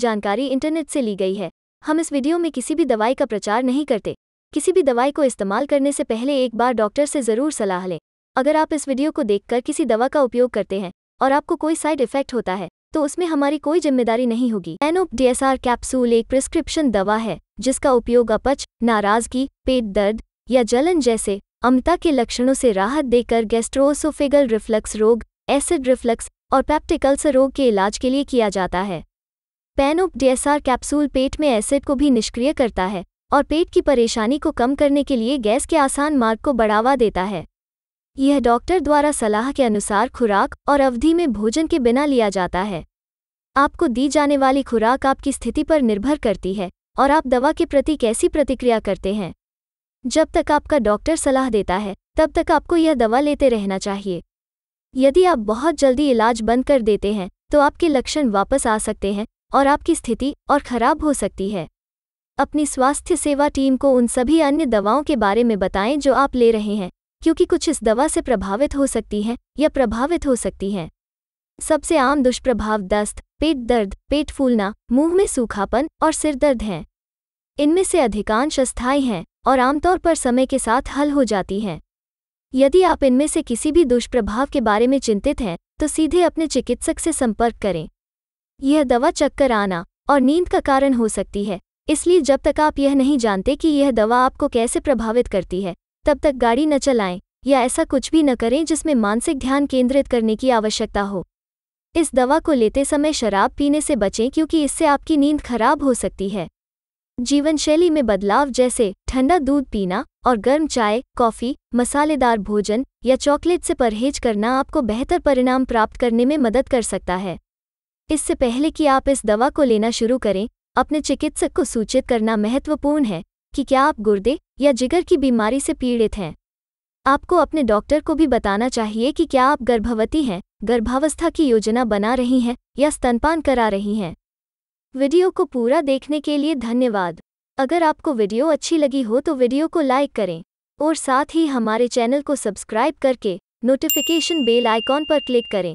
जानकारी इंटरनेट से ली गई है हम इस वीडियो में किसी भी दवाई का प्रचार नहीं करते किसी भी दवाई को इस्तेमाल करने से पहले एक बार डॉक्टर से ज़रूर सलाह लें अगर आप इस वीडियो को देखकर किसी दवा का उपयोग करते हैं और आपको कोई साइड इफेक्ट होता है तो उसमें हमारी कोई जिम्मेदारी नहीं होगी एनोप डीएसआर कैप्सूल एक प्रिस्क्रिप्शन दवा है जिसका उपयोग अपच नाराजगी पेट दर्द या जलन जैसे अमता के लक्षणों से राहत देकर गैस्ट्रोसोफेगल रिफ्लक्स रोग एसिड रिफ्लक्स और पैप्टिकल्स रोग के इलाज के लिए किया जाता है पैनुप डीएसआर कैप्सूल पेट में एसिड को भी निष्क्रिय करता है और पेट की परेशानी को कम करने के लिए गैस के आसान मार्ग को बढ़ावा देता है यह डॉक्टर द्वारा सलाह के अनुसार खुराक और अवधि में भोजन के बिना लिया जाता है आपको दी जाने वाली खुराक आपकी स्थिति पर निर्भर करती है और आप दवा के प्रति कैसी प्रतिक्रिया करते हैं जब तक आपका डॉक्टर सलाह देता है तब तक आपको यह दवा लेते रहना चाहिए यदि आप बहुत जल्दी इलाज बंद कर देते हैं तो आपके लक्षण वापस आ सकते हैं और आपकी स्थिति और खराब हो सकती है अपनी स्वास्थ्य सेवा टीम को उन सभी अन्य दवाओं के बारे में बताएं जो आप ले रहे हैं क्योंकि कुछ इस दवा से प्रभावित हो सकती हैं या प्रभावित हो सकती हैं सबसे आम दुष्प्रभाव दस्त पेट दर्द पेट फूलना मुंह में सूखापन और सिर दर्द हैं इनमें से अधिकांश अस्थायी हैं और आमतौर पर समय के साथ हल हो जाती हैं यदि आप इनमें से किसी भी दुष्प्रभाव के बारे में चिंतित हैं तो सीधे अपने चिकित्सक से संपर्क करें यह दवा चक्कर आना और नींद का कारण हो सकती है इसलिए जब तक आप यह नहीं जानते कि यह दवा आपको कैसे प्रभावित करती है तब तक गाड़ी न चलाएं या ऐसा कुछ भी न करें जिसमें मानसिक ध्यान केंद्रित करने की आवश्यकता हो इस दवा को लेते समय शराब पीने से बचें क्योंकि इससे आपकी नींद खराब हो सकती है जीवनशैली में बदलाव जैसे ठंडा दूध पीना और गर्म चाय कॉफ़ी मसालेदार भोजन या चॉकलेट से परहेज करना आपको बेहतर परिणाम प्राप्त करने में मदद कर सकता है इससे पहले कि आप इस दवा को लेना शुरू करें अपने चिकित्सक को सूचित करना महत्वपूर्ण है कि क्या आप गुर्दे या जिगर की बीमारी से पीड़ित हैं आपको अपने डॉक्टर को भी बताना चाहिए कि क्या आप गर्भवती हैं गर्भावस्था की योजना बना रही हैं या स्तनपान करा रही हैं वीडियो को पूरा देखने के लिए धन्यवाद अगर आपको वीडियो अच्छी लगी हो तो वीडियो को लाइक करें और साथ ही हमारे चैनल को सब्सक्राइब करके नोटिफिकेशन बेल आइकॉन पर क्लिक करें